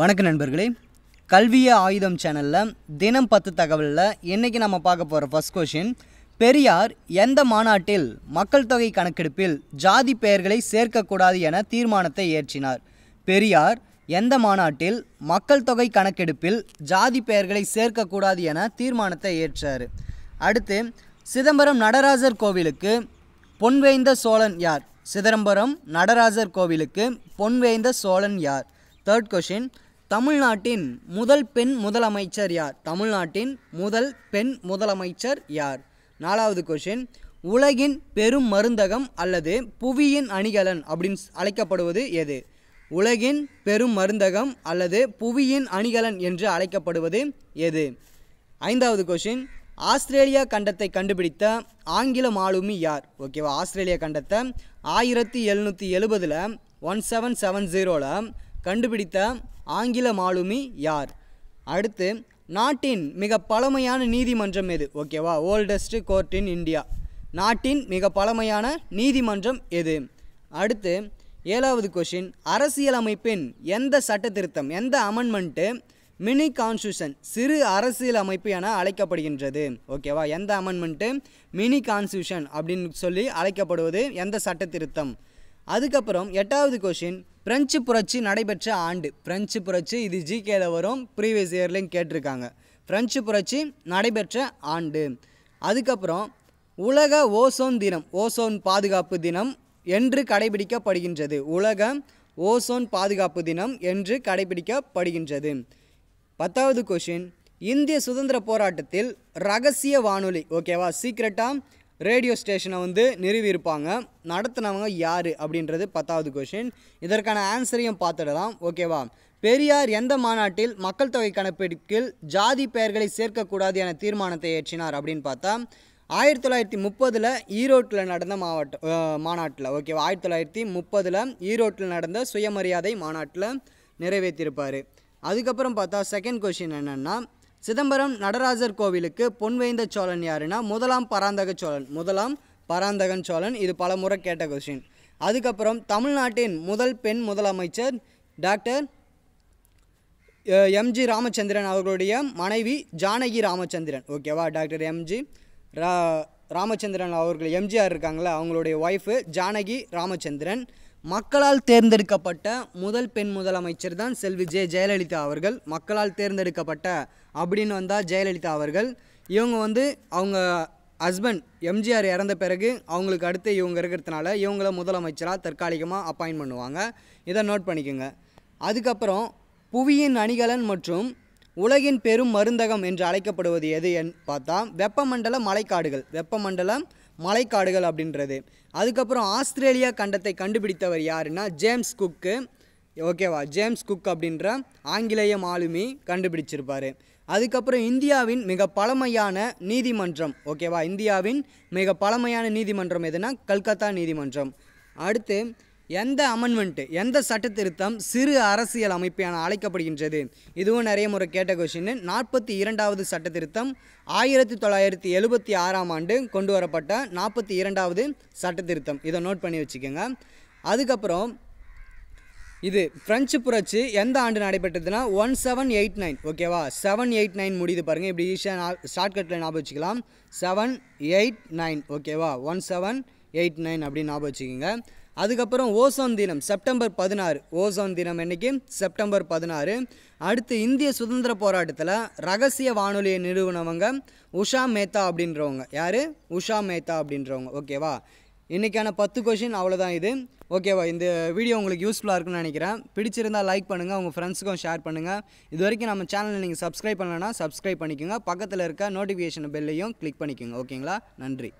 வணக்க நண்பர்களே கல்விய ஆயுதம் சேனலில் தினம் பத்து தகவலில் இன்றைக்கி நம்ம பார்க்க போகிற ஃபஸ்ட் கொஷின் பெரியார் எந்த மாநாட்டில் மக்கள் தொகை கணக்கெடுப்பில் ஜாதி பெயர்களை சேர்க்கக்கூடாது என தீர்மானத்தை ஏற்றினார் பெரியார் எந்த மாநாட்டில் மக்கள் தொகை கணக்கெடுப்பில் ஜாதி பெயர்களை சேர்க்கக்கூடாது என தீர்மானத்தை ஏற்றார் அடுத்து சிதம்பரம் நடராஜர் கோவிலுக்கு பொன்வேந்த சோழன் யார் சிதம்பரம் நடராஜர் கோவிலுக்கு பொன்வேந்த சோழன் யார் தேர்ட் கொஷின் தமிழ்நாட்டின் முதல் பெண் முதலமைச்சர் யார் தமிழ்நாட்டின் முதல் பெண் முதலமைச்சர் யார் நாலாவது கொஷின் உலகின் பெரும் மருந்தகம் அல்லது புவியின் அணிகலன் அப்படின்னு அழைக்கப்படுவது எது உலகின் பெரும் மருந்தகம் அல்லது புவியின் அணிகலன் என்று அழைக்கப்படுவது எது ஐந்தாவது கொஷின் ஆஸ்திரேலியா கண்டத்தை கண்டுபிடித்த ஆங்கில மாலுமி யார் ஓகேவா ஆஸ்திரேலியா கண்டத்தை ஆயிரத்தி எழுநூற்றி எழுபதில் ஒன் செவன் செவன் ஜீரோவில் கண்டுபிடித்த ஆங்கில மாலுமி யார் அடுத்து நாட்டின் மிக பழமையான நீதிமன்றம் எது ஓகேவா ஓல்டஸ்ட் கோர்ட் இன் இந்தியா நாட்டின் மிக பழமையான நீதிமன்றம் எது அடுத்து ஏழாவது கொஷின் அரசியலமைப்பின் எந்த சட்ட திருத்தம் எந்த அமெண்ட்மெண்ட்டு மினி கான்ஸ்டியூஷன் சிறு அரசியல் அமைப்பு என அழைக்கப்படுகின்றது ஓகேவா எந்த அமெண்ட்மெண்ட்டு மினி கான்ஸ்டியூஷன் அப்படின்னு சொல்லி அழைக்கப்படுவது எந்த சட்ட திருத்தம் அதுக்கப்புறம் எட்டாவது கொஷின் பிரெஞ்சு புரட்சி நடைபெற்ற ஆண்டு பிரெஞ்சு புரட்சி இது ஜிகேல வரும் ப்ரீவியஸ் இயர்லேயும் கேட்டிருக்காங்க பிரெஞ்சு புரட்சி நடைபெற்ற ஆண்டு அதுக்கப்புறம் உலக ஓசோன் தினம் ஓசோன் பாதுகாப்பு தினம் என்று கடைபிடிக்கப்படுகின்றது உலக ஓசோன் பாதுகாப்பு தினம் என்று கடைபிடிக்கப்படுகின்றது பத்தாவது கொஷின் இந்திய சுதந்திர போராட்டத்தில் ரகசிய வானொலி ஓகேவா சீக்ரெட்டாக ரேடியோ ஸ்டேஷனை வந்து நிறுவியிருப்பாங்க நடத்துனவங்க யார் அப்படின்றது பத்தாவது கொஷின் இதற்கான ஆன்சரையும் பார்த்துடலாம் ஓகேவா பெரியார் எந்த மாநாட்டில் மக்கள் தொகை கணக்கெடுப்பில் ஜாதி பெயர்களை சேர்க்கக்கூடாது என தீர்மானத்தை ஏற்றினார் அப்படின்னு பார்த்தா ஆயிரத்தி தொள்ளாயிரத்தி முப்பதில் ஈரோட்டில் நடந்த மாவட்ட மாநாட்டில் ஓகேவா ஆயிரத்தி தொள்ளாயிரத்தி முப்பதில் ஈரோட்டில் நடந்த சுயமரியாதை மாநாட்டில் நிறைவேற்றியிருப்பார் அதுக்கப்புறம் பார்த்தா செகண்ட் கொஷின் என்னென்னா சிதம்பரம் நடராஜர் கோவிலுக்கு பொன் வைந்த சோழன் யாருன்னா முதலாம் பராந்தக சோழன் முதலாம் பராந்தகன் சோழன் இது பல முறை கேட்ட கொஸ்டின் அதுக்கப்புறம் தமிழ்நாட்டின் முதல் பெண் முதலமைச்சர் டாக்டர் எம்ஜி ராமச்சந்திரன் அவர்களுடைய மனைவி ஜானகி ராமச்சந்திரன் ஓகேவா டாக்டர் எம்ஜி ரா ராமச்சந்திரன் அவர்கள் எம்ஜிஆர் இருக்காங்களே அவங்களுடைய ஒய்ஃபு ஜானகி ராமச்சந்திரன் மக்களால் தேர்ந்தெடுக்கப்பட்ட முதல் பெண் முதலமைச்சர் தான் செல்வி ஜே ஜெயலலிதா அவர்கள் மக்களால் தேர்ந்தெடுக்கப்பட்ட அப்படின்னு வந்தால் ஜெயலலிதா அவர்கள் இவங்க வந்து அவங்க ஹஸ்பண்ட் எம்ஜிஆர் இறந்த பிறகு அவங்களுக்கு அடுத்து இவங்க இருக்கிறதுனால இவங்கள முதலமைச்சராக தற்காலிகமாக அப்பாயின் பண்ணுவாங்க இதை நோட் பண்ணிக்கோங்க அதுக்கப்புறம் புவியின் அணிகலன் மற்றும் உலகின் பெரும் மருந்தகம் என்று அழைக்கப்படுவது எது என் பார்த்தா வெப்பமண்டல மலைக்காடுகள் வெப்பமண்டலம் மலைக்காடுகள் அப்படின்றது அதுக்கப்புறம் ஆஸ்திரேலியா கண்டத்தை கண்டுபிடித்தவர் யாருன்னா ஜேம்ஸ் குக்கு ஓகேவா ஜேம்ஸ் குக் அப்படின்ற ஆங்கிலேய மாலுமி கண்டுபிடிச்சிருப்பார் அதுக்கப்புறம் இந்தியாவின் மிக பழமையான நீதிமன்றம் ஓகேவா இந்தியாவின் மிக பழமையான நீதிமன்றம் எதுனா கல்கத்தா நீதிமன்றம் அடுத்து எந்த அமெண்ட்மெண்ட் எந்த சட்ட திருத்தம் சிறு அரசியல் அமைப்பு என அழைக்கப்படுகின்றது இதுவும் நிறைய முறை கேட்ட கொஷின் நாற்பத்தி இரண்டாவது சட்ட திருத்தம் ஆயிரத்தி தொள்ளாயிரத்தி எழுபத்தி ஆறாம் ஆண்டு கொண்டு வரப்பட்ட நாற்பத்தி இரண்டாவது சட்ட திருத்தம் இதை நோட் பண்ணி வச்சுக்கோங்க அதுக்கப்புறம் இது ஃப்ரெஞ்சு புரட்சி எந்த ஆண்டு நடைபெற்றதுன்னா ஒன் செவன் எயிட் நைன் ஓகேவா செவன் எயிட் நைன் முடியுது பாருங்கள் இப்படி ஈஸியாக ஷார்ட்கட்டில் ஞாபகம் வச்சுக்கலாம் செவன் எயிட் நைன் ஓகேவா ஒன் செவன் எயிட் நைன் அப்படின்னு ஞாபகம் வச்சுக்கோங்க அதுக்கப்புறம் ஓசோன் தினம் செப்டம்பர் பதினாறு ஓசோன் தினம் என்றைக்கு செப்டம்பர் பதினாறு அடுத்து இந்திய சுதந்திர போராட்டத்தில் ரகசிய வானொலியை நிறுவனவங்க உஷா மேத்தா அப்படின்றவங்க யார் உஷா மேத்தா அப்படின்றவங்க ஓகேவா இன்றைக்கான பத்து கொஷின் அவ்வளோதான் இது ஓகேவா இந்த வீடியோ உங்களுக்கு யூஸ்ஃபுல்லாக இருக்குன்னு நினைக்கிறேன் பிடிச்சிருந்தால் லைக் பண்ணுங்கள் உங்கள் ஃப்ரெண்ட்ஸுக்கும் ஷேர் பண்ணுங்கள் இது வரைக்கும் நம்ம சேனலை நீங்கள் சப்ஸ்கிரைப் பண்ணலைன்னா சப்ஸ்கிரைப் பண்ணிக்கோங்க பக்கத்தில் இருக்க நோட்டிஃபிகேஷன் பெல்லையும் கிளிக் பண்ணிக்கோங்க ஓகேங்களா நன்றி